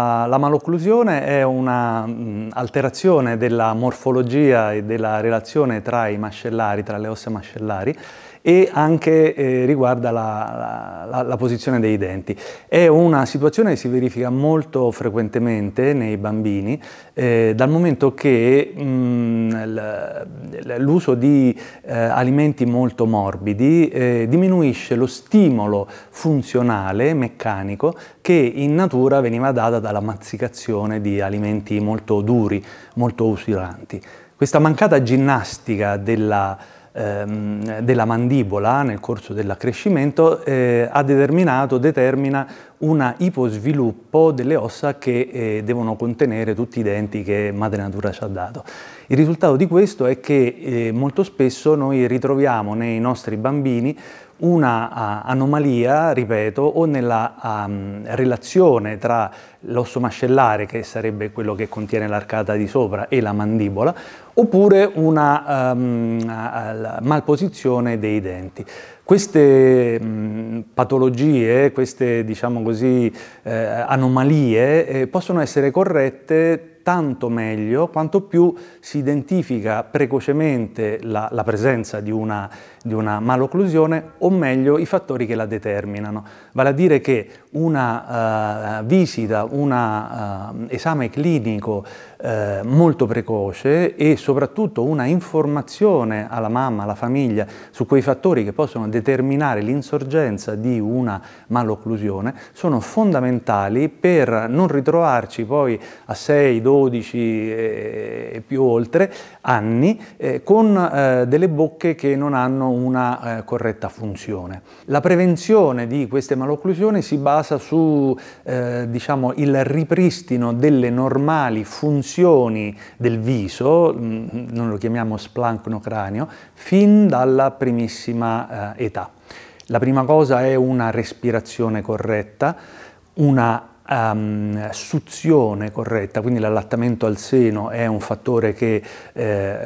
La malocclusione è un'alterazione mm, della morfologia e della relazione tra i mascellari, tra le ossa mascellari e anche eh, riguarda la, la, la, posizione dei denti. È una situazione che si verifica molto frequentemente nei bambini eh, dal momento che mm, l'uso di eh, alimenti molto morbidi eh, diminuisce lo stimolo funzionale, meccanico, che in natura veniva data dalla mazzicazione di alimenti molto duri, molto usuranti. Questa mancata ginnastica della, ehm, della mandibola nel corso dell'accrescimento eh, ha determinato, determina una iposviluppo delle ossa che eh, devono contenere tutti i denti che madre natura ci ha dato. Il risultato di questo è che eh, molto spesso noi ritroviamo nei nostri bambini una uh, anomalia, ripeto, o nella um, relazione tra l'osso mascellare, che sarebbe quello che contiene l'arcata di sopra, e la mandibola, oppure una um, malposizione dei denti. Queste mh, patologie, queste diciamo così, eh, anomalie eh, possono essere corrette tanto meglio quanto più si identifica precocemente la, la presenza di una, di una malocclusione o meglio i fattori che la determinano. Vale a dire che una uh, visita, un uh, eh, esame clinico eh, molto precoce e soprattutto una informazione alla mamma, alla famiglia su quei fattori che possono determinare l'insorgenza di una malocclusione sono fondamentali per non ritrovarci poi a 6, 12 eh, e più oltre anni eh, con eh, delle bocche che non hanno una eh, corretta funzione. La prevenzione di queste malocclusioni si basa su diciamo, il ripristino delle normali funzioni funzioni del viso, mm, non lo chiamiamo splancnocranio, fin dalla primissima eh, età. La prima cosa è una respirazione corretta, una um, suzione corretta, quindi l'allattamento al seno è un fattore che eh,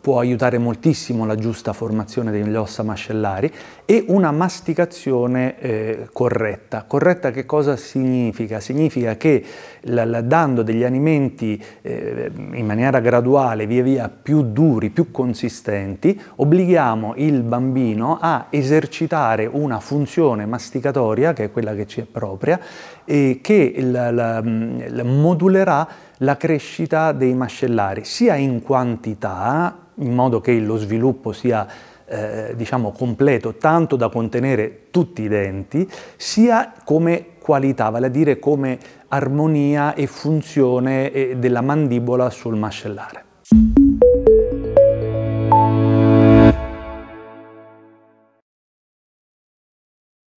può aiutare moltissimo la giusta formazione degli ossa mascellari e una masticazione eh, corretta. Corretta che cosa significa? Significa che dando degli alimenti eh, in maniera graduale, via via più duri, più consistenti, obblighiamo il bambino a esercitare una funzione masticatoria, che è quella che ci è propria, e eh, che la, mm, la, la modulerà la crescita dei mascellari, sia in quantità, in modo che lo sviluppo sia eh, diciamo completo, tanto da contenere tutti i denti, sia come qualità, vale a dire come armonia e funzione eh, della mandibola sul mascellare.